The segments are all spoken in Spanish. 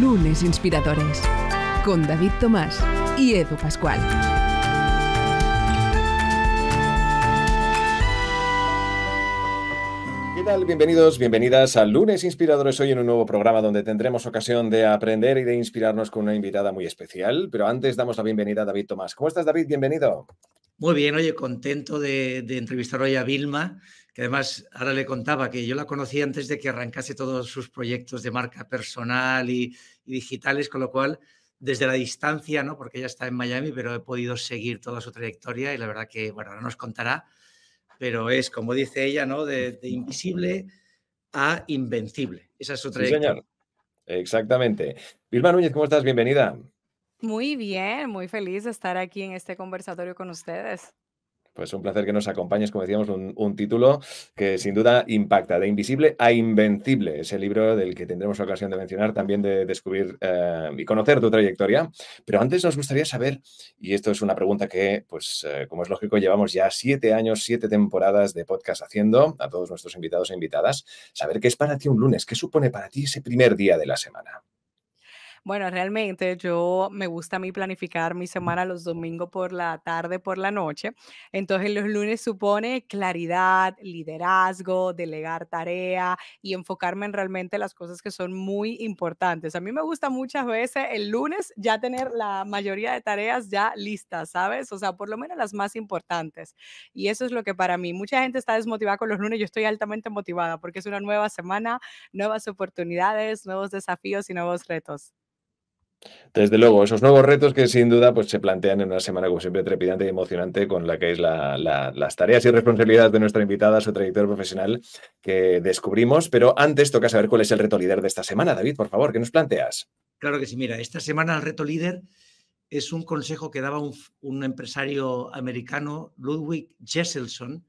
Lunes Inspiradores con David Tomás y Edu Pascual. ¿Qué tal? Bienvenidos, bienvenidas a Lunes Inspiradores, hoy en un nuevo programa donde tendremos ocasión de aprender y de inspirarnos con una invitada muy especial. Pero antes damos la bienvenida a David Tomás. ¿Cómo estás, David? Bienvenido. Muy bien, oye, contento de, de entrevistar hoy a Vilma que además ahora le contaba que yo la conocí antes de que arrancase todos sus proyectos de marca personal y, digitales, con lo cual desde la distancia, ¿no? porque ella está en Miami, pero he podido seguir toda su trayectoria y la verdad que, bueno, ahora nos contará, pero es, como dice ella, ¿no? de, de invisible a invencible. Esa es su trayectoria. Sí, señor. Exactamente. Vilma Núñez, ¿cómo estás? Bienvenida. Muy bien, muy feliz de estar aquí en este conversatorio con ustedes. Pues un placer que nos acompañes, como decíamos, un, título que sin duda impacta, de invisible a invencible, ese libro del que tendremos la ocasión de mencionar, también de descubrir eh, y conocer tu trayectoria. Pero antes nos gustaría saber, y esto es una pregunta que, pues eh, como es lógico, llevamos ya siete años, siete temporadas de podcast haciendo a todos nuestros invitados e invitadas, saber qué es para ti un lunes, qué supone para ti ese primer día de la semana. Bueno, realmente yo me gusta a mí planificar mi semana los domingos por la tarde, por la noche. Entonces los lunes supone claridad, liderazgo, delegar tarea y enfocarme en realmente las cosas que son muy importantes. A mí me gusta muchas veces el lunes ya tener la mayoría de tareas ya listas, ¿sabes? O sea, por lo menos las más importantes. Y eso es lo que para mí, mucha gente está desmotivada con los lunes, yo estoy altamente motivada porque es una nueva semana, nuevas oportunidades, nuevos desafíos y nuevos retos. Desde luego, esos nuevos retos que sin duda pues, se plantean en una semana, como siempre, trepidante y emocionante, con la que es la, las tareas y responsabilidades de nuestra invitada, su trayectoria profesional que descubrimos. Pero antes toca saber cuál es el reto líder de esta semana. David, por favor, ¿qué nos planteas? Claro que sí, mira, esta semana el reto líder es un consejo que daba un, empresario americano, Ludwig Jesselson,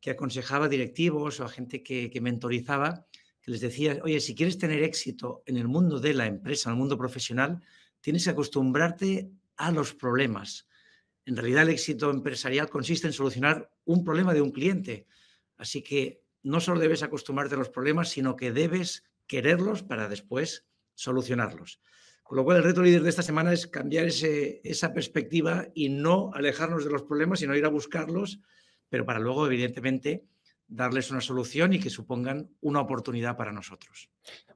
que aconsejaba directivos o a gente que mentorizaba que les decía, oye, si quieres tener éxito en el mundo de la empresa, en el mundo profesional, tienes que acostumbrarte a los problemas. En realidad el éxito empresarial consiste en solucionar un problema de un cliente. Así que no solo debes acostumbrarte a los problemas, sino que debes quererlos para después solucionarlos. Con lo cual, el reto líder de esta semana es cambiar esa perspectiva y no alejarnos de los problemas, sino ir a buscarlos, pero para luego, evidentemente, darles una solución y que supongan una oportunidad para nosotros.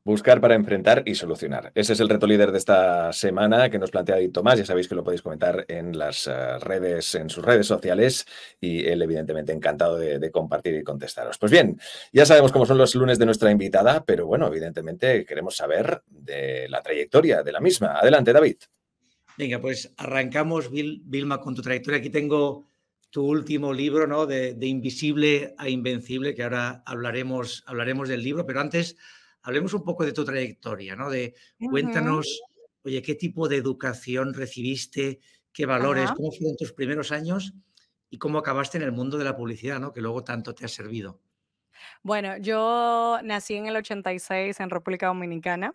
Buscar para enfrentar y solucionar. Ese es el reto líder de esta semana que nos plantea David Tomás. Ya sabéis que lo podéis comentar en las eh, redes, en sus redes sociales y él evidentemente encantado de, de compartir y contestaros. Pues bien, ya sabemos cómo son los lunes de nuestra invitada, pero bueno, evidentemente queremos saber de la trayectoria de la misma. Adelante, David. Venga, pues arrancamos, Vilma, con tu trayectoria. Aquí tengo tu último libro, ¿no? De, invisible a invencible, que ahora hablaremos, hablaremos del libro, pero antes hablemos un poco de tu trayectoria, ¿no? De cuéntanos, oye, ¿qué tipo de educación recibiste? ¿Qué valores? ¿Cómo fueron tus primeros años? ¿Y cómo acabaste en el mundo de la publicidad, ¿no? Que luego tanto te ha servido. Bueno, yo nací en el 86 en República Dominicana.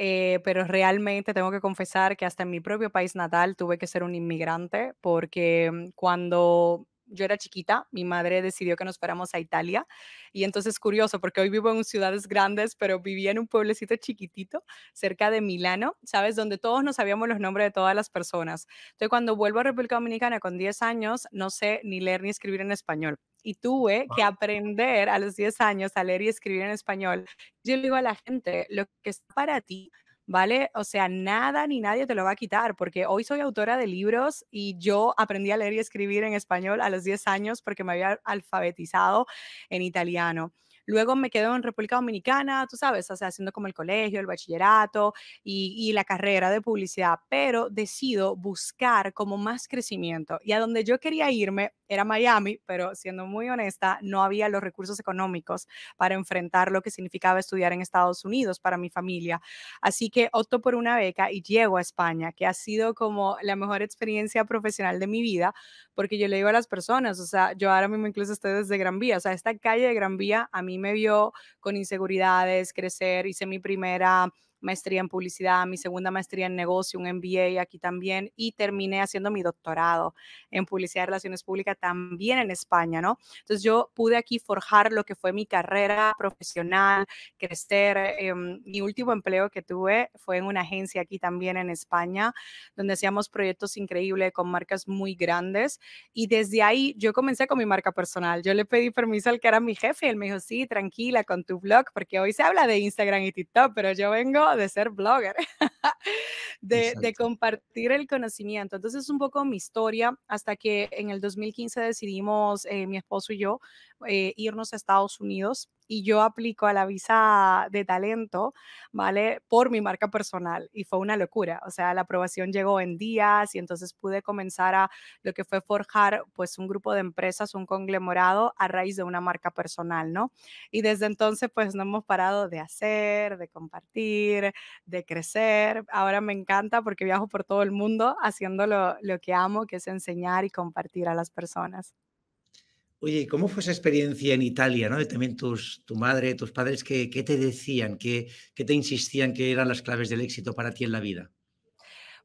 Eh, pero realmente tengo que confesar que hasta en mi propio país natal tuve que ser un inmigrante porque mm, cuando yo era chiquita, mi madre decidió que nos fuéramos a Italia y entonces curioso porque hoy vivo en ciudades grandes, pero vivía en un pueblecito chiquitito cerca de Milano, ¿sabes? Donde todos nos sabíamos los nombres de todas las personas. Entonces cuando vuelvo a República Dominicana con 10 años, no sé ni leer ni escribir en español y tuve que aprender a los 10 años a leer y escribir en español. Yo le digo a la gente, lo que está para ti ¿vale? O sea, nada ni nadie te lo va a quitar, porque hoy soy autora de libros y yo aprendí a leer y escribir en español a los 10 años porque me había alfabetizado en italiano. Luego me quedo en República Dominicana, tú sabes, o sea, haciendo como el colegio, el bachillerato y, y, la carrera de publicidad, pero decido buscar como más crecimiento. Y a donde yo quería irme, era Miami, pero siendo muy honesta, no había los recursos económicos para enfrentar lo que significaba estudiar en Estados Unidos para mi familia. Así que opto por una beca y llego a España, que ha sido como la mejor experiencia profesional de mi vida, porque yo le digo a las personas, o sea, yo ahora mismo incluso estoy desde Gran Vía, o sea, esta calle de Gran Vía a mí me vio con inseguridades, crecer, hice mi primera maestría en publicidad, mi segunda maestría en negocio, un MBA aquí también, y terminé haciendo mi doctorado en publicidad y relaciones públicas también en España, ¿no? Entonces yo pude aquí forjar lo que fue mi carrera profesional, crecer. Em, mi último empleo que tuve fue en una agencia aquí también en España, donde hacíamos proyectos increíbles con marcas muy grandes. Y desde ahí yo comencé con mi marca personal. Yo le pedí permiso al que era mi jefe y él me dijo, sí, tranquila con tu blog, porque hoy se habla de Instagram y TikTok, pero yo vengo de ser blogger. de, compartir el conocimiento. Entonces es un poco mi historia hasta que en el 2015 decidimos eh, mi esposo y yo eh, irnos a Estados Unidos y yo aplico a la visa de talento, ¿vale? Por mi marca personal y fue una locura, o sea, la aprobación llegó en días y entonces pude comenzar a lo que fue forjar pues un grupo de empresas, un conglomerado a raíz de una marca personal, ¿no? Y desde entonces pues no hemos parado de hacer, de compartir, de crecer Ahora me encanta porque viajo por todo el mundo haciendo lo, que amo, que es enseñar y compartir a las personas. Oye, ¿cómo fue esa experiencia en Italia? también tus, tu madre, tus padres, ¿qué, te decían? ¿Qué te insistían que eran las claves del éxito para ti en la vida?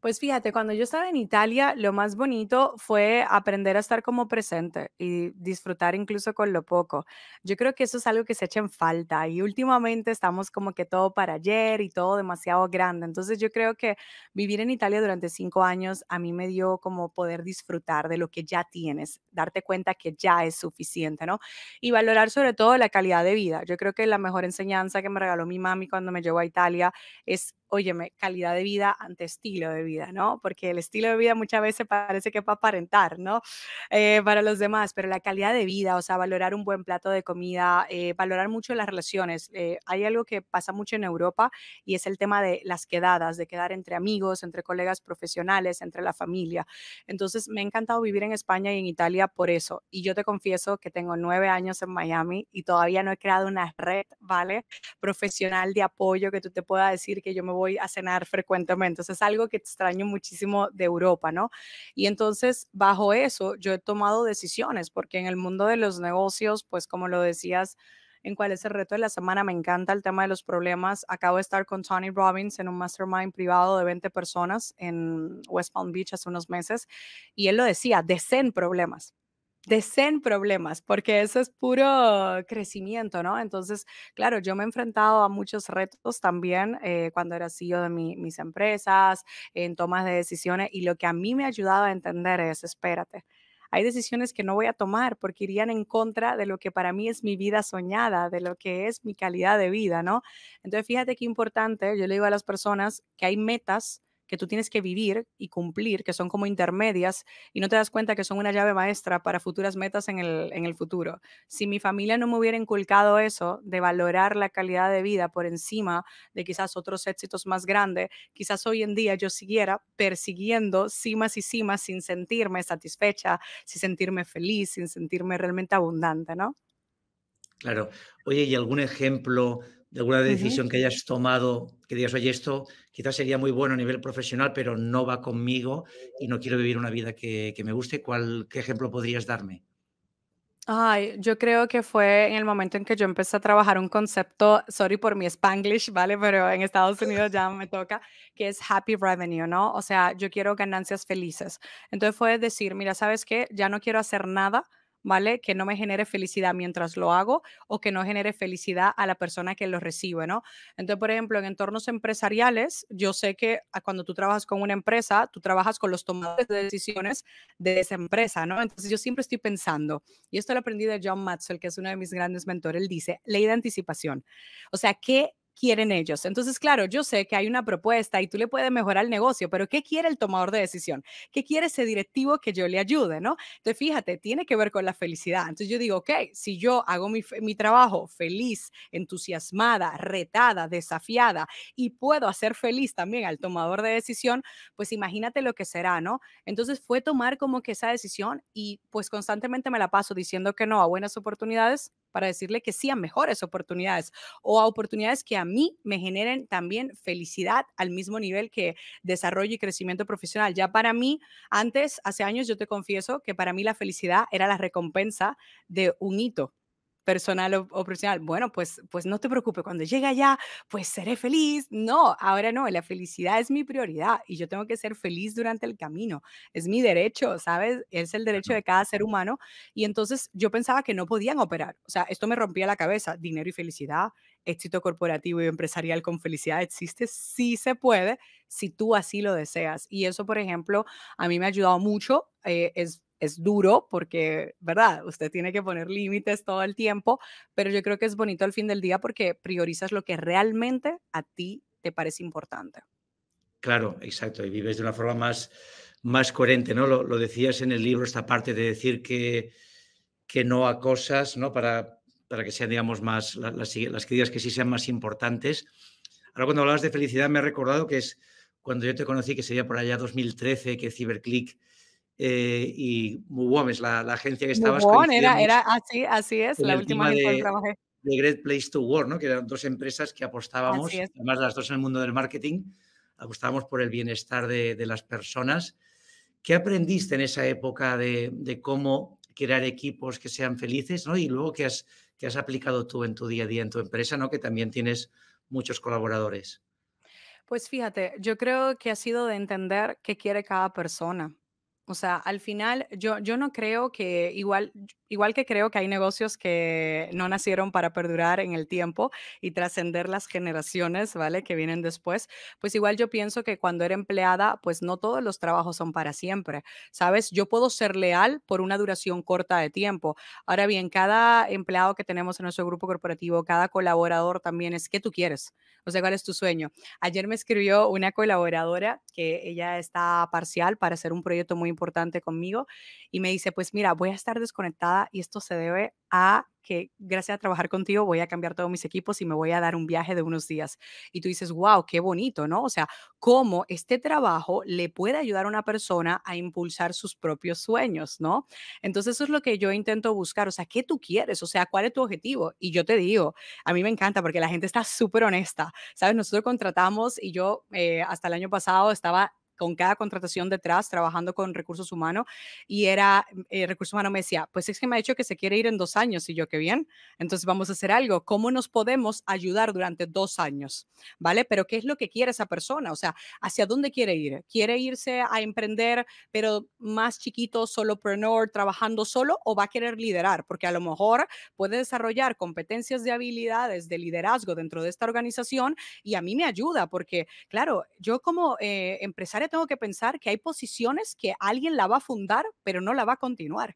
Pues fíjate, cuando yo estaba en Italia, lo más bonito fue aprender a estar como presente y disfrutar incluso con lo poco. Yo creo que eso es algo que se echa en falta y últimamente estamos como que todo para ayer y todo demasiado grande. Entonces yo creo que vivir en Italia durante cinco años a mí me dio como poder disfrutar de lo que ya tienes, darte cuenta que ya es suficiente, ¿no? Y valorar sobre todo la calidad de vida. Yo creo que la mejor enseñanza que me regaló mi mami cuando me llevó a Italia es óyeme, calidad de vida ante estilo de vida, ¿no? Porque el estilo de vida muchas veces parece que es para aparentar, ¿no? Eh, para los demás, pero la calidad de vida, o sea, valorar un buen plato de comida, eh, valorar mucho las relaciones. Eh, hay algo que pasa mucho en Europa y es el tema de las quedadas, de quedar entre amigos, entre colegas profesionales, entre la familia. Entonces, me ha encantado vivir en España y en Italia por eso. Y yo te confieso que tengo nueve años en Miami y todavía no he creado una red, ¿vale? Profesional de apoyo que tú te pueda decir que yo me voy a cenar frecuentemente. Entonces es algo que extraño muchísimo de Europa, ¿no? Y entonces bajo eso yo he tomado decisiones porque en el mundo de los negocios, pues como lo decías, en cuál es el reto de la semana. Me encanta el tema de los problemas. Acabo de estar con Tony Robbins en un mastermind privado de 20 personas en West Palm Beach hace unos meses y él lo decía, deseen problemas deseen problemas, porque eso es puro crecimiento, ¿no? Entonces, claro, yo me he enfrentado a muchos retos también eh, cuando era CEO de mis empresas, en tomas de decisiones, y lo que a mí me ha ayudado a entender es, espérate, hay decisiones que no voy a tomar porque irían en contra de lo que para mí es mi vida soñada, de lo que es mi calidad de vida, ¿no? Entonces, fíjate qué importante, yo le digo a las personas que hay metas que tú tienes que vivir y cumplir, que son como intermedias, y no te das cuenta que son una llave maestra para futuras metas en el, en el futuro. Si mi familia no me hubiera inculcado eso, de valorar la calidad de vida por encima de quizás otros éxitos más grandes, quizás hoy en día yo siguiera persiguiendo cimas y cimas sin sentirme satisfecha, sin sentirme feliz, sin sentirme realmente abundante, ¿no? Claro. Oye, ¿y algún ejemplo alguna decisión que hayas tomado, que digas, oye, esto quizás sería muy bueno a nivel profesional, pero no va conmigo y no quiero vivir una vida que, me guste? ¿Cuál, ¿Qué ejemplo podrías darme? Ay, yo creo que fue en el momento en que yo empecé a trabajar un concepto, sorry por mi spanglish, ¿vale? Pero en Estados Unidos ya me toca, que es happy revenue, ¿no? O sea, yo quiero ganancias felices. Entonces fue decir, mira, ¿sabes qué? Ya no quiero hacer nada ¿vale? Que no me genere felicidad mientras lo hago o que no genere felicidad a la persona que lo recibe, ¿no? Entonces, por ejemplo, en entornos empresariales, yo sé que ah, cuando tú trabajas con una empresa, tú trabajas con los tomadores de decisiones de esa empresa, ¿no? Entonces, yo siempre estoy pensando, y esto lo aprendí de John Maxwell, que es uno de mis grandes mentores, él dice, ley de anticipación. O sea, ¿qué quieren ellos. Entonces, claro, yo sé que hay una propuesta y tú le puedes mejorar el negocio, pero ¿qué quiere el tomador de decisión? ¿Qué quiere ese directivo que yo le ayude? ¿no? Entonces, fíjate, tiene que ver con la felicidad. Entonces, yo digo, ok, si yo hago mi, mi trabajo feliz, entusiasmada, retada, desafiada y puedo hacer feliz también al tomador de decisión, pues imagínate lo que será, ¿no? Entonces, fue tomar como que esa decisión y pues constantemente me la paso diciendo que no a buenas oportunidades para decirle que sí a mejores oportunidades o a oportunidades que a mí me generen también felicidad al mismo nivel que desarrollo y crecimiento profesional. Ya para mí, antes, hace años, yo te confieso que para mí la felicidad era la recompensa de un hito personal o, profesional. Bueno, pues, pues no te preocupes, cuando llegue allá, pues seré feliz. No, ahora no, la felicidad es mi prioridad y yo tengo que ser feliz durante el camino. Es mi derecho, ¿sabes? Es el derecho de cada ser humano. Y entonces yo pensaba que no podían operar. O sea, esto me rompía la cabeza. Dinero y felicidad, éxito corporativo y empresarial con felicidad existe, sí se puede, si tú así lo deseas. Y eso, por ejemplo, a mí me ha ayudado mucho. Eh, es es duro porque, ¿verdad? Usted tiene que poner límites todo el tiempo, pero yo creo que es bonito al fin del día porque priorizas lo que realmente a ti te parece importante. Claro, exacto, y vives de una forma más, más coherente, ¿no? Lo, decías en el libro, esta parte de decir que, que no a cosas, ¿no? Para, para que sean, digamos, más las, las que digas que sí sean más importantes. Ahora, cuando hablabas de felicidad, me ha recordado que es cuando yo te conocí, que sería por allá 2013, que Cyberclick eh, y buena es la, agencia que estabas. con era, era así, así es, la última vez que trabajé. De Great Place to Work, ¿no? que eran dos empresas que apostábamos, además las dos en el mundo del marketing, apostábamos por el bienestar de, las personas. ¿Qué aprendiste en esa época de, cómo crear equipos que sean felices ¿no? y luego qué has, qué has aplicado tú en tu día a día, en tu empresa, ¿no? que también tienes muchos colaboradores? Pues fíjate, yo creo que ha sido de entender qué quiere cada persona. O sea, al final yo, yo no creo que, igual, igual que creo que hay negocios que no nacieron para perdurar en el tiempo y trascender las generaciones, ¿vale? Que vienen después, pues igual yo pienso que cuando era empleada, pues no todos los trabajos son para siempre, ¿sabes? Yo puedo ser leal por una duración corta de tiempo. Ahora bien, cada empleado que tenemos en nuestro grupo corporativo, cada colaborador también es, ¿qué tú quieres? O sea, ¿cuál es tu sueño? Ayer me escribió una colaboradora que ella está parcial para hacer un proyecto muy importante conmigo y me dice, pues mira, voy a estar desconectada y esto se debe a que gracias a trabajar contigo voy a cambiar todos mis equipos y me voy a dar un viaje de unos días. Y tú dices, wow, qué bonito, ¿no? O sea, cómo este trabajo le puede ayudar a una persona a impulsar sus propios sueños, ¿no? Entonces eso es lo que yo intento buscar, o sea, ¿qué tú quieres? O sea, ¿cuál es tu objetivo? Y yo te digo, a mí me encanta porque la gente está súper honesta, ¿sabes? Nosotros contratamos y yo eh, hasta el año pasado estaba con cada contratación detrás, trabajando con recursos humanos, y era, el eh, recurso humano me decía, pues es que me ha dicho que se quiere ir en dos años, y yo, qué bien, entonces vamos a hacer algo, ¿cómo nos podemos ayudar durante dos años? ¿Vale? Pero ¿qué es lo que quiere esa persona? O sea, ¿hacia dónde quiere ir? ¿Quiere irse a emprender, pero más chiquito, solopreneur, trabajando solo, o va a querer liderar? Porque a lo mejor puede desarrollar competencias de habilidades de liderazgo dentro de esta organización, y a mí me ayuda, porque, claro, yo como eh, empresaria, tengo que pensar que hay posiciones que alguien la va a fundar, pero no la va a continuar,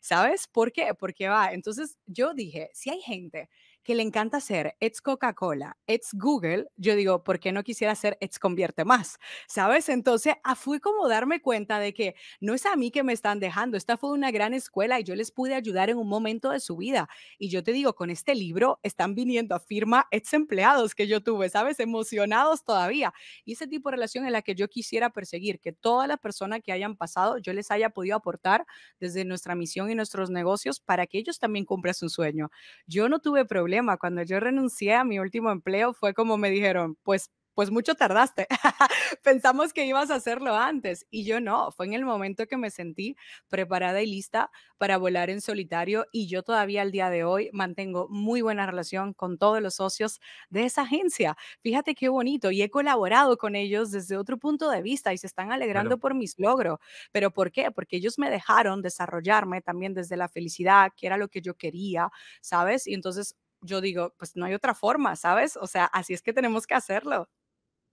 ¿sabes? ¿Por qué? Porque va. Entonces yo dije, si hay gente que le encanta hacer It's Coca-Cola, It's Google, yo digo, ¿por qué no quisiera hacer It's Convierte Más? ¿Sabes? Entonces, ah, fui como darme cuenta de que no es a mí que me están dejando, esta fue una gran escuela y yo les pude ayudar en un momento de su vida. Y yo te digo, con este libro están viniendo a firma ex empleados que yo tuve, ¿sabes? Emocionados todavía. Y ese tipo de relación en la que yo quisiera perseguir, que todas las personas que hayan pasado, yo les haya podido aportar desde nuestra misión y nuestros negocios para que ellos también cumplan su sueño. Yo no tuve problema cuando yo renuncié a mi último empleo fue como me dijeron, pues pues mucho tardaste. Pensamos que ibas a hacerlo antes y yo no. Fue en el momento que me sentí preparada y lista para volar en solitario y yo todavía al día de hoy mantengo muy buena relación con todos los socios de esa agencia. Fíjate qué bonito y he colaborado con ellos desde otro punto de vista y se están alegrando por mis logros. ¿Pero por qué? Porque ellos me dejaron desarrollarme también desde la felicidad, que era lo que yo quería, ¿sabes? Y entonces yo digo, pues no hay otra forma, ¿sabes? O sea, así es que tenemos que hacerlo.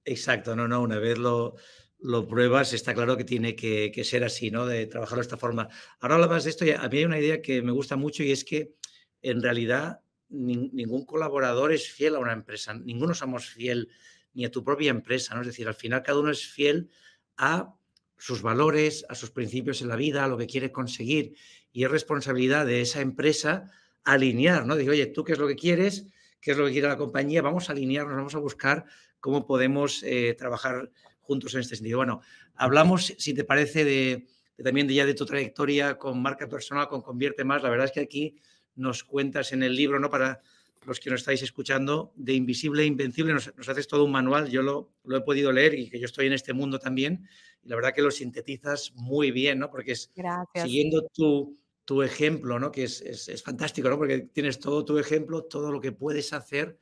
Exacto, no, no, una vez lo, lo pruebas, está claro que tiene que, que, ser así, ¿no? De trabajarlo de esta forma. Ahora hablabas de esto y a mí hay una idea que me gusta mucho y es que en realidad ningún colaborador es fiel a una empresa, ninguno somos fiel ni a tu propia empresa, ¿no? Es decir, al final cada uno es fiel a sus valores, a sus principios en la vida, a lo que quiere conseguir y es responsabilidad de esa empresa alinear, ¿no? Digo, oye, tú qué es lo que quieres, qué es lo que quiere la compañía, vamos a alinearnos, vamos a buscar cómo podemos eh, trabajar juntos en este sentido. Bueno, hablamos, si te parece, de, también de ya de tu trayectoria con marca personal, con Convierte Más. La verdad es que aquí nos cuentas en el libro, ¿no? Para los que nos estáis escuchando, de Invisible e Invencible, nos, haces todo un manual, yo lo, he podido leer y que yo estoy en este mundo también, y la verdad que lo sintetizas muy bien, ¿no? Porque es siguiendo tu, tu ejemplo, ¿no? Que es, es, es, fantástico, ¿no? Porque tienes todo tu ejemplo, todo lo que puedes hacer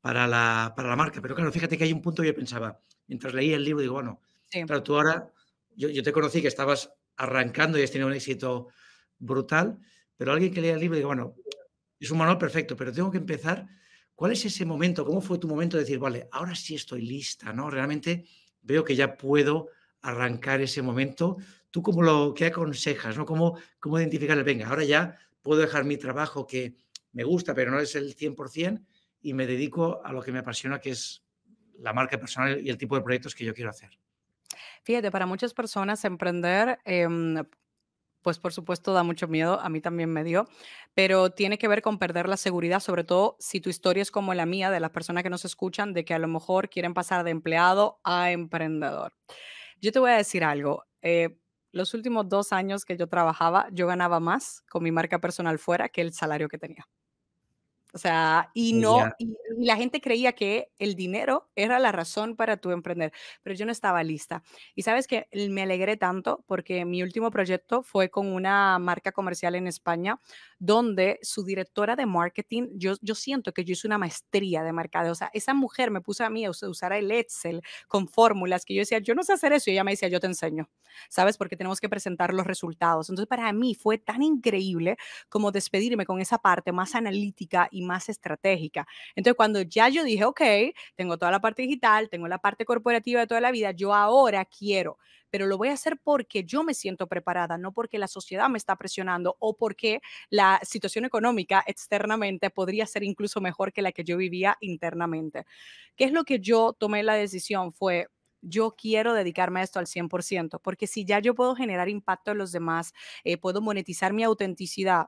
para la, para la marca. Pero claro, fíjate que hay un punto que yo pensaba, mientras leía el libro, digo, bueno, pero tú ahora, yo, yo, te conocí que estabas arrancando y has tenido un éxito brutal, pero alguien que lea el libro, digo, bueno, es un manual perfecto, pero tengo que empezar. ¿Cuál es ese momento? ¿Cómo fue tu momento de decir, vale, ahora sí estoy lista, ¿no? Realmente veo que ya puedo arrancar ese momento ¿Tú cómo lo, qué aconsejas? ¿no? ¿Cómo, ¿Cómo identificarle? Venga, ahora ya puedo dejar mi trabajo que me gusta, pero no es el 100%, y me dedico a lo que me apasiona, que es la marca personal y el tipo de proyectos que yo quiero hacer. Fíjate, para muchas personas emprender, em, pues por supuesto da mucho miedo, a mí también me dio, pero tiene que ver con perder la seguridad, sobre todo si tu historia es como la mía, de las personas que nos escuchan, de que a lo mejor quieren pasar de empleado a emprendedor. Yo te voy a decir algo. Eh, los últimos dos años que yo trabajaba, yo ganaba más con mi marca personal fuera que el salario que tenía. O sea, y no, y, la gente creía que el dinero era la razón para tu emprender, pero yo no estaba lista. Y sabes que me alegré tanto porque mi último proyecto fue con una marca comercial en España donde su directora de marketing, yo, siento que yo hice una maestría de mercadeo. O sea, esa mujer me puso a mí a usar el Excel con fórmulas que yo decía, yo no sé hacer eso. Y ella me decía, yo te enseño, ¿sabes? Porque tenemos que presentar los resultados. Entonces, para mí fue tan increíble como despedirme con esa parte más analítica y más estratégica. Entonces, cuando ya yo dije, ok, tengo toda la parte digital, tengo la parte corporativa de toda la vida, yo ahora quiero pero lo voy a hacer porque yo me siento preparada, no porque la sociedad me está presionando o porque la situación económica externamente podría ser incluso mejor que la que yo vivía internamente. ¿Qué es lo que yo tomé la decisión? Fue, yo quiero dedicarme a esto al 100%, porque si ya yo puedo generar impacto en los demás, eh, puedo monetizar mi autenticidad,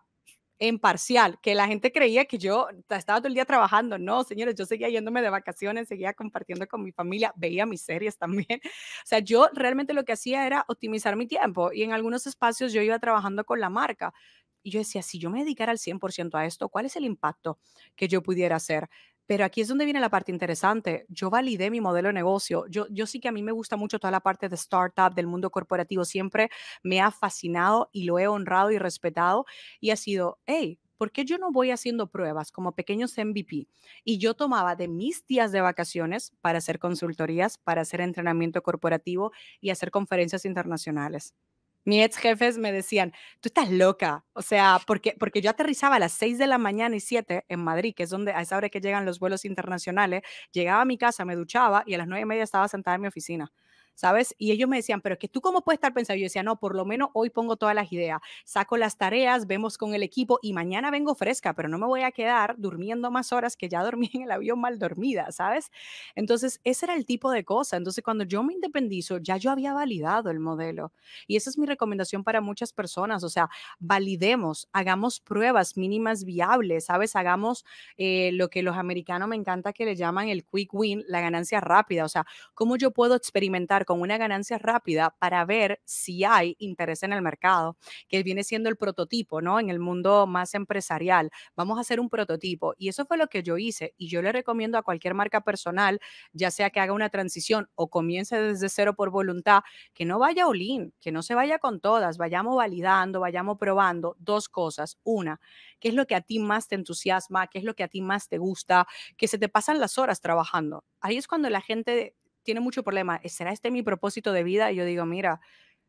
en parcial, que la gente creía que yo estaba todo el día trabajando. No, señores, yo seguía yéndome de vacaciones, seguía compartiendo con mi familia, veía mis series también. O sea, yo realmente lo que hacía era optimizar mi tiempo y en algunos espacios yo iba trabajando con la marca. Y yo decía, si yo me dedicara al 100% a esto, ¿cuál es el impacto que yo pudiera hacer? Pero aquí es donde viene la parte interesante. Yo validé mi modelo de negocio. Yo, yo sí que a mí me gusta mucho toda la parte de startup, del mundo corporativo. Siempre me ha fascinado y lo he honrado y respetado. Y ha sido, hey, ¿por qué yo no voy haciendo pruebas como pequeños MVP? Y yo tomaba de mis días de vacaciones para hacer consultorías, para hacer entrenamiento corporativo y hacer conferencias internacionales mis ex jefes me decían, tú estás loca, o sea, porque, porque yo aterrizaba a las 6 de la mañana y 7 en Madrid, que es donde a esa hora que llegan los vuelos internacionales, llegaba a mi casa, me duchaba y a las 9 y media estaba sentada en mi oficina. ¿sabes? Y ellos me decían, pero es que tú cómo puedes estar pensando. Yo decía, no, por lo menos hoy pongo todas las ideas, saco las tareas, vemos con el equipo y mañana vengo fresca, pero no me voy a quedar durmiendo más horas que ya dormí en el avión mal dormida, ¿sabes? Entonces, ese era el tipo de cosa. Entonces, cuando yo me independizo, ya yo había validado el modelo. Y esa es mi recomendación para muchas personas. O sea, validemos, hagamos pruebas mínimas viables, ¿sabes? Hagamos eh, lo que los americanos me encanta que le llaman el quick win, la ganancia rápida. O sea, cómo yo puedo experimentar con una ganancia rápida para ver si hay interés en el mercado, que viene siendo el prototipo, ¿no? En el mundo más empresarial, vamos a hacer un prototipo. Y eso fue lo que yo hice y yo le recomiendo a cualquier marca personal, ya sea que haga una transición o comience desde cero por voluntad, que no vaya olín, que no se vaya con todas, vayamos validando, vayamos probando dos cosas. Una, ¿qué es lo que a ti más te entusiasma? ¿Qué es lo que a ti más te gusta? Que se te pasan las horas trabajando. Ahí es cuando la gente tiene mucho problema. ¿Será este mi propósito de vida? Y yo digo, mira,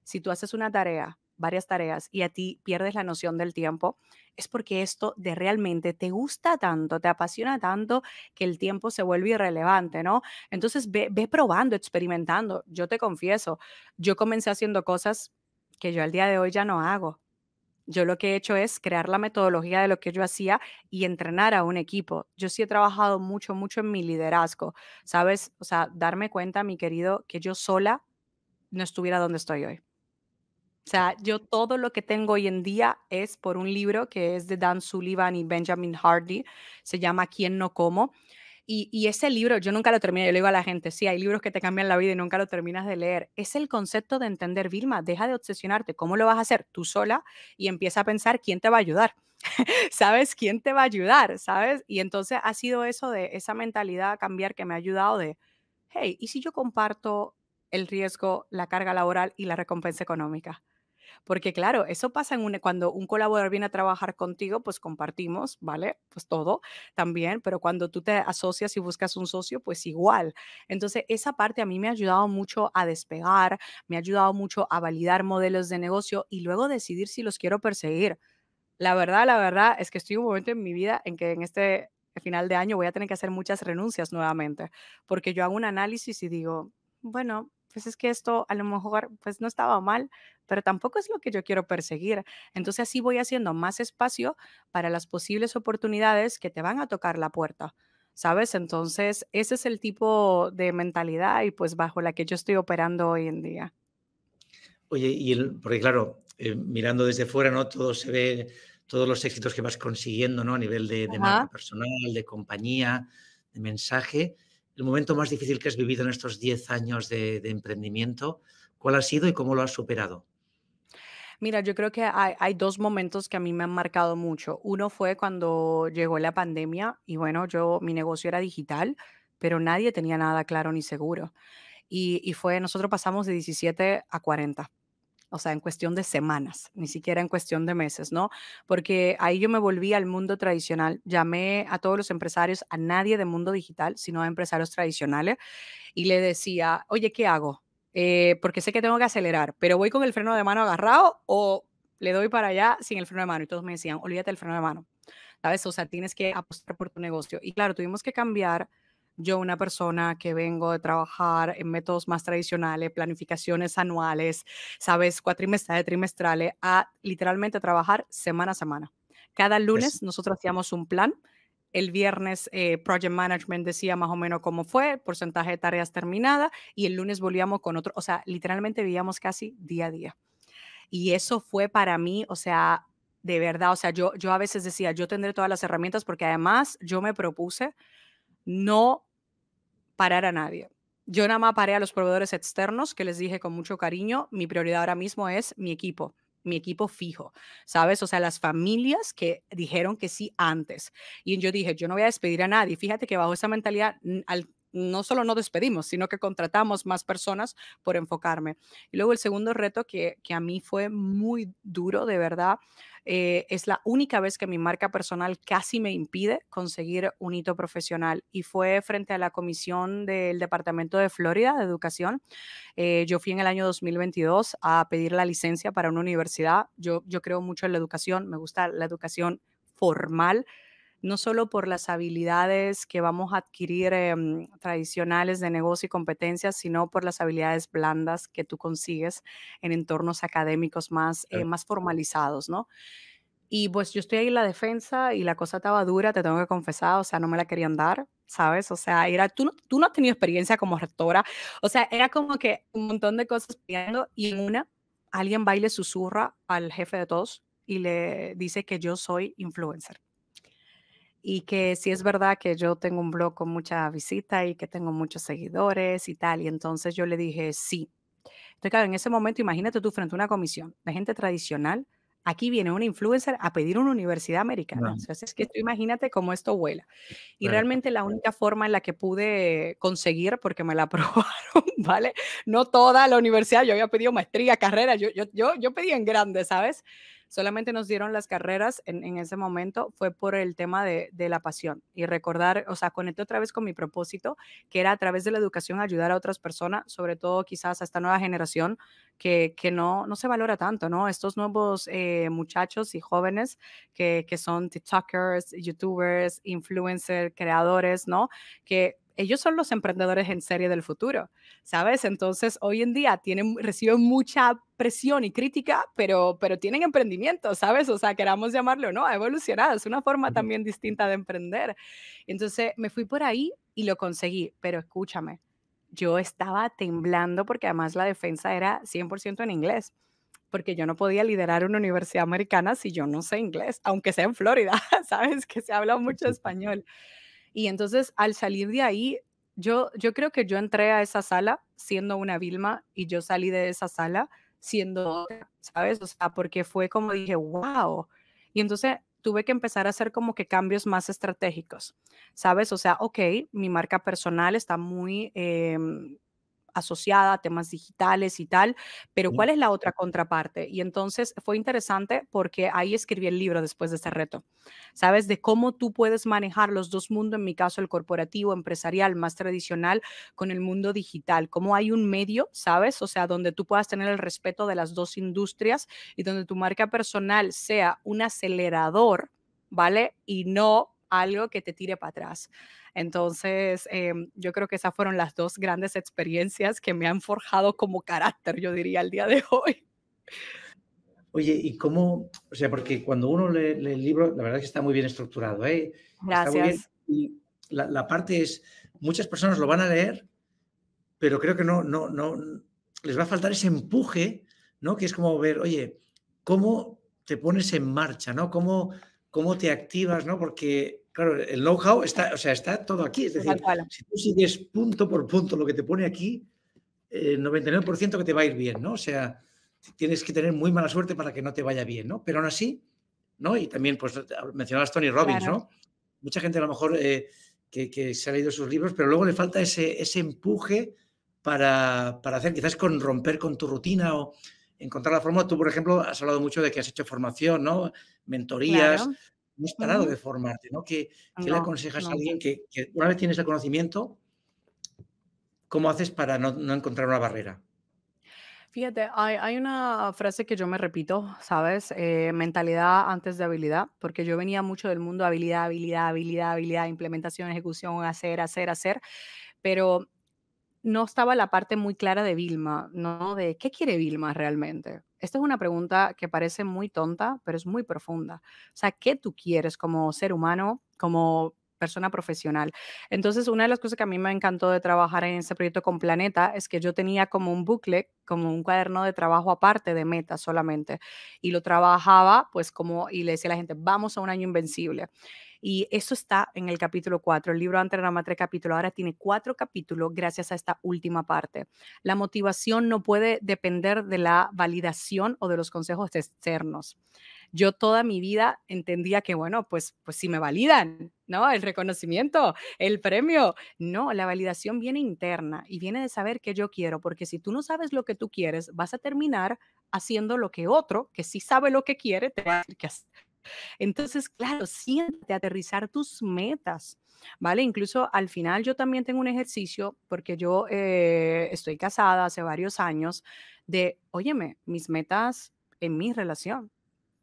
si tú haces una tarea, varias tareas, y a ti pierdes la noción del tiempo, es porque esto de realmente te gusta tanto, te apasiona tanto que el tiempo se vuelve irrelevante, ¿no? Entonces ve, ve probando, experimentando. Yo te confieso, yo comencé haciendo cosas que yo al día de hoy ya no hago yo lo que he hecho es crear la metodología de lo que yo hacía y entrenar a un equipo. Yo sí he trabajado mucho, mucho en mi liderazgo, ¿sabes? O sea, darme cuenta, mi querido, que yo sola no estuviera donde estoy hoy. O sea, yo todo lo que tengo hoy en día es por un libro que es de Dan Sullivan y Benjamin Hardy, se llama ¿Quién no como? Y, ese libro, yo nunca lo terminé, yo le digo a la gente, sí, hay libros que te cambian la vida y nunca lo terminas de leer. Es el concepto de entender, Vilma, deja de obsesionarte, ¿cómo lo vas a hacer tú sola? Y empieza a pensar quién te va a ayudar. ¿Sabes quién te va a ayudar? ¿Sabes? Y entonces ha sido eso de esa mentalidad a cambiar que me ha ayudado de, hey, ¿y si yo comparto el riesgo, la carga laboral y la recompensa económica? Porque claro, eso pasa cuando un colaborador viene a trabajar contigo, pues compartimos, ¿vale? Pues todo también, pero cuando tú te asocias y buscas un socio, pues igual. Entonces, esa parte a mí me ha ayudado mucho a despegar, me ha ayudado mucho a validar modelos de negocio y luego decidir si los quiero perseguir. La verdad, la verdad es que estoy en un momento en mi vida en que en este final de año voy a tener que hacer muchas renuncias nuevamente, porque yo hago un análisis y digo, bueno, pues es que esto a lo mejor pues no estaba mal, pero tampoco es lo que yo quiero perseguir. Entonces así voy haciendo más espacio para las posibles oportunidades que te van a tocar la puerta. ¿Sabes? Entonces, ese es el tipo de mentalidad y pues bajo la que yo estoy operando hoy en día. Oye, y porque claro, eh, mirando desde fuera, ¿no? Todo se ve, todos los éxitos que vas consiguiendo, ¿no? A nivel de, personal, de compañía, de mensaje el momento más difícil que has vivido en estos 10 años de, emprendimiento, ¿cuál ha sido y cómo lo has superado? Mira, yo creo que hay, dos momentos que a mí me han marcado mucho. Uno fue cuando llegó la pandemia y bueno, yo mi negocio era digital, pero nadie tenía nada claro ni seguro. y fue, nosotros pasamos de 17 a 40 o sea, en cuestión de semanas, ni siquiera en cuestión de meses, ¿no? Porque ahí yo me volví al mundo tradicional, llamé a todos los empresarios, a nadie de mundo digital, sino a empresarios tradicionales, y le decía, oye, ¿qué hago? Eh, porque sé que tengo que acelerar, pero voy con el freno de mano agarrado o le doy para allá sin el freno de mano. Y todos me decían, olvídate del freno de mano, ¿sabes? O sea, tienes que apostar por tu negocio. Y claro, tuvimos que cambiar yo una persona que vengo de trabajar en métodos más tradicionales, planificaciones anuales, sabes, cuatrimestrales, trimestrales, a literalmente trabajar semana a semana. Cada lunes nosotros hacíamos un plan. El viernes eh, Project Management decía más o menos cómo fue, porcentaje de tareas terminadas, y el lunes volvíamos con otro, o sea, literalmente vivíamos casi día a día. Y eso fue para mí, o sea, de verdad, o sea, yo, yo a veces decía, yo tendré todas las herramientas porque además yo me propuse no parar a nadie. Yo nada más paré a los proveedores externos que les dije con mucho cariño, mi prioridad ahora mismo es mi equipo, mi equipo fijo, ¿sabes? O sea, las familias que dijeron que sí antes. Y yo dije, yo no voy a despedir a nadie. Fíjate que bajo esa mentalidad, al, no solo no despedimos, sino que contratamos más personas por enfocarme. Y luego el segundo reto que, que a mí fue muy duro, de verdad, eh, es la única vez que mi marca personal casi me impide conseguir un hito profesional y fue frente a la comisión del Departamento de Florida de Educación. Eh, yo fui en el año 2022 a pedir la licencia para una universidad. Yo, yo creo mucho en la educación, me gusta la educación formal, no solo por las habilidades que vamos a adquirir em, tradicionales de negocio y competencias, sino por las habilidades blandas que tú consigues en entornos académicos más, eh, más formalizados, ¿no? Y pues yo estoy ahí en la defensa y la cosa estaba dura, te tengo que confesar, o sea, no me la querían dar, ¿sabes? O sea, era, tú no, tú no has tenido experiencia como rectora, o sea, era como que un montón de cosas pidiendo y en una alguien baile susurra al jefe de todos y le dice que yo soy influencer y que si es verdad que yo tengo un blog con mucha visita y que tengo muchos seguidores y tal, y entonces yo le dije sí. Entonces, claro, en ese momento imagínate tú frente a una comisión de gente tradicional, aquí viene un influencer a pedir una universidad americana. Entonces es que tú imagínate cómo esto vuela. Y realmente la única forma en la que pude conseguir, porque me la aprobaron, ¿vale? No toda la universidad, yo había pedido maestría, carrera, yo, yo, yo, yo pedí en grande, ¿sabes? solamente nos dieron las carreras en, ese momento fue por el tema de, la pasión y recordar, o sea, conecté otra vez con mi propósito, que era a través de la educación ayudar a otras personas, sobre todo quizás a esta nueva generación que, no, se valora tanto, ¿no? Estos nuevos eh, muchachos y jóvenes que, son TikTokers, YouTubers, influencers, creadores, ¿no? Que ellos son los emprendedores en serie del futuro, ¿sabes? Entonces, hoy en día tienen, reciben mucha presión y crítica, pero, pero tienen emprendimiento, ¿sabes? O sea, queramos llamarlo, ¿no? Ha evolucionado, es una forma también distinta de emprender. Entonces, me fui por ahí y lo conseguí, pero escúchame, yo estaba temblando porque además la defensa era 100% en inglés porque yo no podía liderar una universidad americana si yo no sé inglés, aunque sea en Florida, ¿sabes? Que se habla mucho español. Y entonces al salir de ahí, yo, yo creo que yo entré a esa sala siendo una Vilma y yo salí de esa sala siendo ¿sabes? O sea, porque fue como dije, wow. Y entonces tuve que empezar a hacer como que cambios más estratégicos, ¿sabes? O sea, ok, mi marca personal está muy... Em, asociada a temas digitales y tal, pero ¿cuál es la otra contraparte? Y entonces fue interesante porque ahí escribí el libro después de este reto, ¿sabes? De cómo tú puedes manejar los dos mundos, en mi caso el corporativo, empresarial, más tradicional, con el mundo digital, cómo hay un medio, ¿sabes? O sea, donde tú puedas tener el respeto de las dos industrias y donde tu marca personal sea un acelerador, ¿vale? Y no algo que te tire para atrás. Entonces, em, yo creo que esas fueron las dos grandes experiencias que me han forjado como carácter, yo diría, al día de hoy. Oye, ¿y cómo? O sea, porque cuando uno lee, el libro, la verdad es que está muy bien estructurado, ¿eh? Gracias. Está muy bien. la, parte es, muchas personas lo van a leer, pero creo que no, no, no, les va a faltar ese empuje, ¿no? Que es como ver, oye, ¿cómo te pones en marcha, ¿no? ¿Cómo, cómo te activas, ¿no? Porque Claro, el know-how está, o sea, está todo aquí. Es decir, si tú sigues punto por punto lo que te pone aquí, el eh, 99% que te va a ir bien, ¿no? O sea, tienes que tener muy mala suerte para que no te vaya bien, ¿no? Pero aún así, ¿no? Y también, pues, mencionabas Tony Robbins, ¿no? Mucha gente a lo mejor eh, que, se ha leído sus libros, pero luego le falta ese, ese empuje para, hacer, quizás con romper con tu rutina o encontrar la forma. Tú, por ejemplo, has hablado mucho de que has hecho formación, ¿no? Mentorías no has parado de formarte, ¿no? ¿Qué, le aconsejas a alguien que, una vez tienes el conocimiento, cómo haces para no, encontrar una barrera? Fíjate, hay, una frase que yo me repito, ¿sabes? Eh, mentalidad antes de habilidad, porque yo venía mucho del mundo habilidad, habilidad, habilidad, habilidad, implementación, ejecución, hacer, hacer, hacer, pero no estaba la parte muy clara de Vilma, ¿no? De qué quiere Vilma realmente. Esta es una pregunta que parece muy tonta, pero es muy profunda. O sea, ¿qué tú quieres como ser humano, como persona profesional. Entonces, una de las cosas que a mí me encantó de trabajar en ese proyecto con Planeta es que yo tenía como un bucle, como un cuaderno de trabajo aparte de meta solamente, y lo trabajaba pues como, y le decía a la gente, vamos a un año invencible. Y eso está en el capítulo 4. El libro antes era tres capítulos, ahora tiene cuatro capítulos gracias a esta última parte. La motivación no puede depender de la validación o de los consejos externos yo toda mi vida entendía que, bueno, pues, pues si me validan, ¿no? El reconocimiento, el premio. No, la validación viene interna y viene de saber qué yo quiero, porque si tú no sabes lo que tú quieres, vas a terminar haciendo lo que otro, que sí sabe lo que quiere, te va a decir que entonces, claro, siente aterrizar tus metas, ¿vale? Incluso al final yo también tengo un ejercicio, porque yo eh, estoy casada hace varios años, de, óyeme, mis metas en mi relación.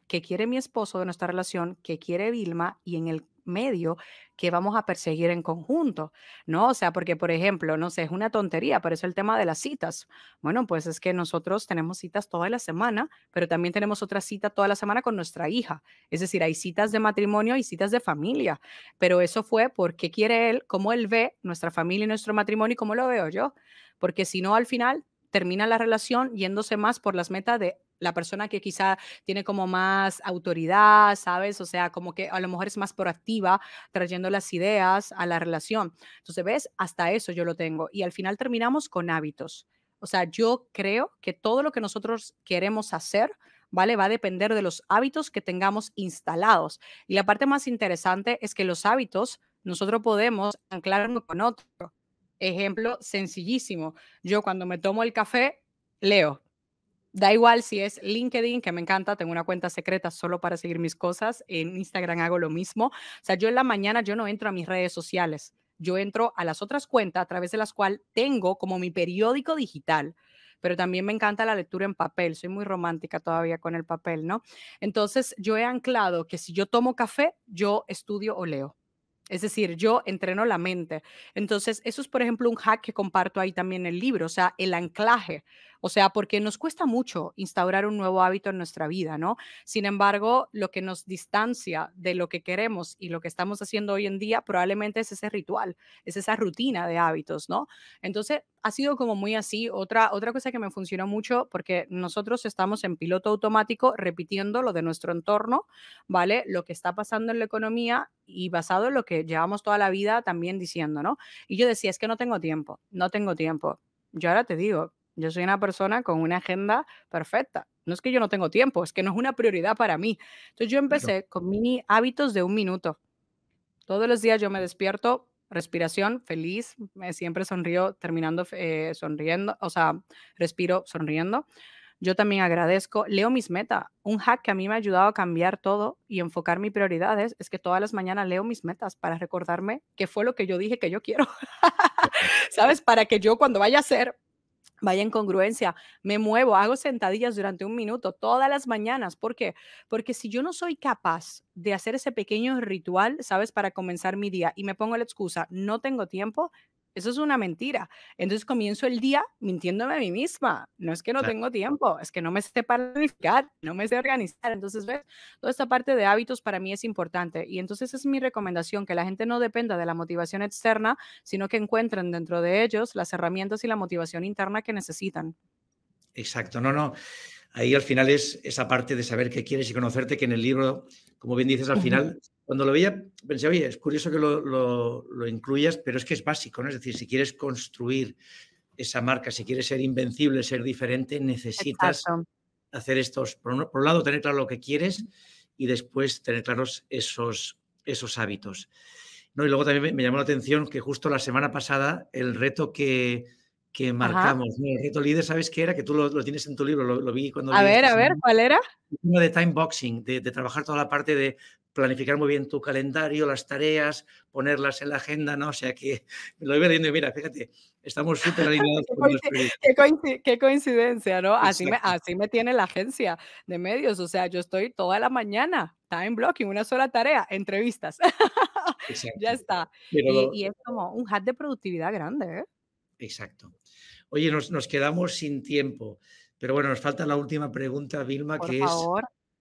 ¿Qué quiere mi esposo de nuestra relación? ¿Qué quiere Vilma? Y en el medio que vamos a perseguir en conjunto, ¿no? O sea, porque, por ejemplo, no sé, es una tontería, pero es el tema de las citas. Bueno, pues es que nosotros tenemos citas toda la semana, pero también tenemos otra cita toda la semana con nuestra hija. Es decir, hay citas de matrimonio y citas de familia, pero eso fue porque quiere él, cómo él ve nuestra familia y nuestro matrimonio y cómo lo veo yo. Porque si no, al final termina la relación yéndose más por las metas de la persona que quizá tiene como más autoridad, ¿sabes? O sea, como que a lo mejor es más proactiva trayendo las ideas a la relación. Entonces, ¿ves? Hasta eso yo lo tengo. Y al final terminamos con hábitos. O sea, yo creo que todo lo que nosotros queremos hacer, ¿vale? Va a depender de los hábitos que tengamos instalados. Y la parte más interesante es que los hábitos nosotros podemos anclar con otro. Ejemplo sencillísimo. Yo cuando me tomo el café, leo Da igual si es LinkedIn, que me encanta, tengo una cuenta secreta solo para seguir mis cosas. En Instagram hago lo mismo. O sea, yo en la mañana yo no entro a mis redes sociales. Yo entro a las otras cuentas a través de las cuales tengo como mi periódico digital, pero también me encanta la lectura en papel. Soy muy romántica todavía con el papel, ¿no? Entonces, yo he anclado que si yo tomo café, yo estudio o leo. Es decir, yo entreno la mente. Entonces, eso es, por ejemplo, un hack que comparto ahí también en el libro, o sea, el anclaje. O sea, porque nos cuesta mucho instaurar un nuevo hábito en nuestra vida, ¿no? Sin embargo, lo que nos distancia de lo que queremos y lo que estamos haciendo hoy en día probablemente es ese ritual, es esa rutina de hábitos, ¿no? Entonces, ha sido como muy así. Otra, otra cosa que me funcionó mucho, porque nosotros estamos en piloto automático repitiendo lo de nuestro entorno, ¿vale? Lo que está pasando en la economía y basado en lo que llevamos toda la vida también diciendo, ¿no? Y yo decía, es que no tengo tiempo, no tengo tiempo. Yo ahora te digo, yo soy una persona con una agenda perfecta. No es que yo no tengo tiempo, es que no es una prioridad para mí. Entonces yo empecé con mini hábitos de un minuto. Todos los días yo me despierto, respiración, feliz, me siempre sonrío terminando eh, sonriendo, o sea, respiro sonriendo. Yo también agradezco, leo mis metas. Un hack que a mí me ha ayudado a cambiar todo y enfocar mis prioridades es que todas las mañanas leo mis metas para recordarme qué fue lo que yo dije que yo quiero. ¿Sabes? Para que yo cuando vaya a hacer, Vaya en congruencia, me muevo, hago sentadillas durante un minuto todas las mañanas. ¿Por qué? Porque si yo no soy capaz de hacer ese pequeño ritual, ¿sabes? Para comenzar mi día y me pongo la excusa, no tengo tiempo, eso es una mentira. Entonces comienzo el día mintiéndome a mí misma. No es que no tengo tiempo, es que no me sé planificar, no me sé organizar. Entonces, ¿ves? Toda esta parte de hábitos para mí es importante. Y entonces es mi recomendación que la gente no dependa de la motivación externa, sino que encuentren dentro de ellos las herramientas y la motivación interna que necesitan. Exacto, no, no ahí al final es esa parte de saber qué quieres y conocerte, que en el libro, como bien dices, al final, cuando lo veía, pensé, oye, es curioso que lo, incluyas, pero es que es básico, ¿no? Es decir, si quieres construir esa marca, si quieres ser invencible, ser diferente, necesitas hacer estos, por un, lado, tener claro lo que quieres y después tener claros esos, esos hábitos. ¿No? Y luego también me llamó la atención que justo la semana pasada el reto que, que marcamos. ¿no? El reto líder, ¿sabes qué era? Que tú lo, tienes en tu libro, lo, vi cuando... A ver, a ver, ¿cuál era? Uno de timeboxing, de, trabajar toda la parte de planificar muy bien tu calendario, las tareas, ponerlas en la agenda, ¿no? O sea que lo iba leyendo y mira, fíjate, estamos súper alineados. qué, qué, coincidencia, qué, coincidencia, ¿no? Así me, tiene la agencia de medios, o sea, yo estoy toda la mañana, time blocking, una sola tarea, entrevistas. ya está. y, y, es como un hack de productividad grande, ¿eh? Exacto. Oye, nos, nos, quedamos sin tiempo, pero bueno, nos falta la última pregunta, Vilma, que es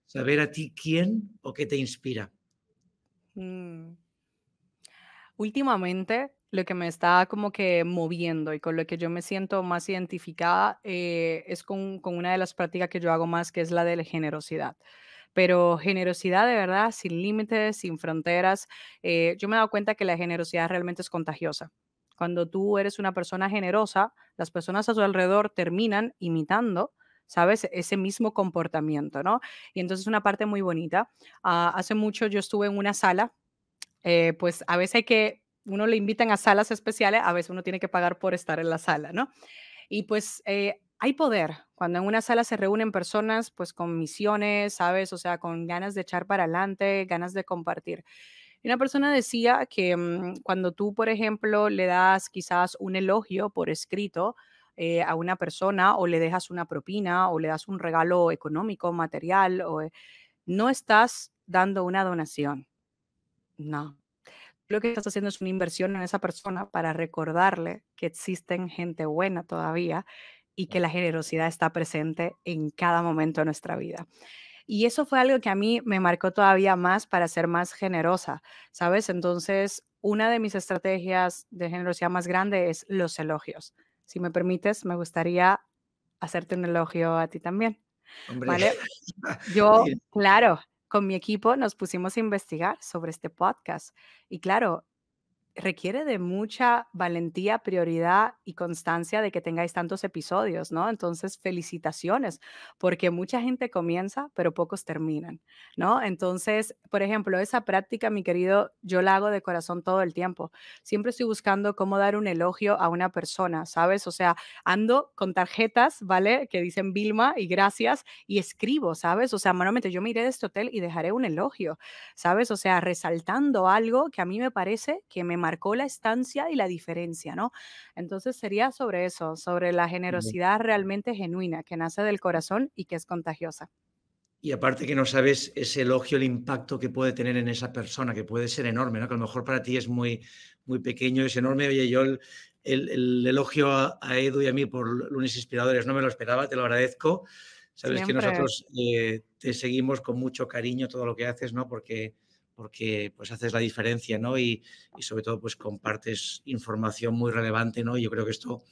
saber a ti quién o qué te inspira. Mm. Últimamente, lo que me está como que moviendo y con lo que yo me siento más identificada eh, es con, una de las prácticas que yo hago más, que es la de la generosidad pero generosidad de verdad, sin límites, sin fronteras. Eh, yo me he dado cuenta que la generosidad realmente es contagiosa. Cuando tú eres una persona generosa, las personas a tu alrededor terminan imitando ¿sabes? Ese mismo comportamiento, ¿no? Y entonces una parte muy bonita. Ah, hace mucho yo estuve en una sala, eh, pues a veces hay que, uno le invitan a salas especiales, a veces uno tiene que pagar por estar en la sala, ¿no? Y pues eh, hay poder. Cuando en una sala se reúnen personas, pues con misiones, ¿sabes? O sea, con ganas de echar para adelante, ganas de compartir. Y una persona decía que mm, cuando tú, por ejemplo, le das quizás un elogio por escrito eh, a una persona o le dejas una propina o le das un regalo económico, material, o, eh, no estás dando una donación. No. Lo que estás haciendo es una inversión en esa persona para recordarle que existen gente buena todavía y que la generosidad está presente en cada momento de nuestra vida. Y eso fue algo que a mí me marcó todavía más para ser más generosa, ¿sabes? Entonces, una de mis estrategias de generosidad más grande es los elogios. Si me permites, me gustaría hacerte un elogio a ti también. ¿Vale? Yo, claro, con mi equipo nos pusimos a investigar sobre este podcast. Y claro, requiere de mucha valentía, prioridad y constancia de que tengáis tantos episodios, ¿no? Entonces, felicitaciones, porque mucha gente comienza, pero pocos terminan, ¿no? Entonces, por ejemplo, esa práctica, mi querido, yo la hago de corazón todo el tiempo. Siempre estoy buscando cómo dar un elogio a una persona, ¿sabes? O sea, ando con tarjetas, ¿vale? Que dicen Vilma y gracias y escribo, ¿sabes? O sea, manualmente yo me iré de este hotel y dejaré un elogio, ¿sabes? O sea, resaltando algo que a mí me parece que me marcó la estancia y la diferencia, ¿no? Entonces sería sobre eso, sobre la generosidad realmente genuina que nace del corazón y que es contagiosa. Y aparte que no sabes ese elogio, el impacto que puede tener en esa persona, que puede ser enorme, ¿no? Que a lo mejor para ti es muy, muy pequeño, es enorme. Oye, yo el, elogio a, Edu y a mí por lunes inspiradores no me lo esperaba, te lo agradezco. Sabes que nosotros eh, te seguimos con mucho cariño todo lo que haces, ¿no? Porque porque pues haces la diferencia, ¿no? Y, y, sobre todo pues compartes información muy relevante, ¿no? yo creo que esto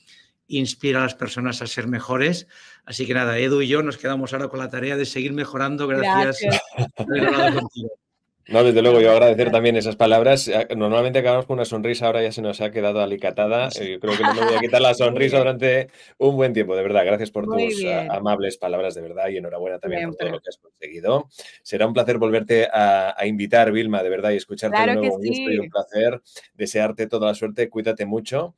inspira a las personas a ser mejores. Así que nada, Edu y yo nos quedamos ahora con la tarea de seguir mejorando gracias, no, desde luego, yo agradecer también esas palabras. Eh, normalmente acabamos con una sonrisa, ahora ya se nos ha quedado alicatada. Eh, yo creo que no me voy a quitar la sonrisa durante un buen tiempo, de verdad. Gracias por tus ah, amables palabras, de verdad, y enhorabuena también por todo lo que has conseguido. Será un placer volverte a, invitar, Vilma, de verdad, y escucharte de nuevo. un placer. Desearte toda la suerte, cuídate mucho.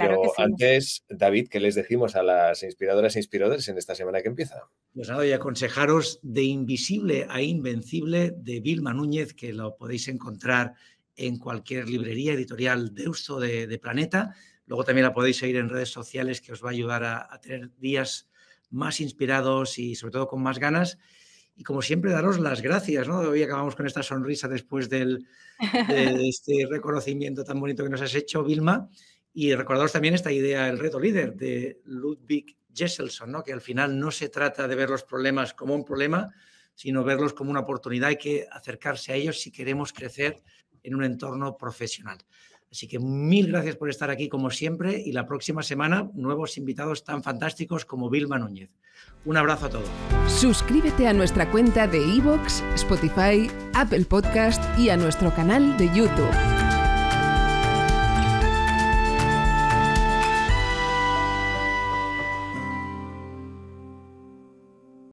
Pero antes, David, ¿qué les decimos a las inspiradoras e inspiradores en esta semana que empieza? Pues nada, y aconsejaros de Invisible a Invencible de Vilma Núñez, que lo podéis encontrar en cualquier librería editorial de uso de Planeta. Luego también la podéis seguir en redes sociales, que os va a ayudar a, tener días más inspirados y sobre todo con más ganas y como siempre daros las gracias, ¿no? Hoy acabamos con esta sonrisa después del, de este reconocimiento tan bonito que nos has hecho, Vilma. Y recordaros también esta idea, el reto líder de Ludwig Jesselson, ¿no? que al final no se trata de ver los problemas como un problema, sino verlos como una oportunidad. Hay que acercarse a ellos si queremos crecer en un entorno profesional. Así que mil gracias por estar aquí como siempre y la próxima semana nuevos invitados tan fantásticos como Vilma Núñez. Un abrazo a todos. Suscríbete a nuestra cuenta de iVoox, Spotify, Apple Podcast y a nuestro canal de YouTube.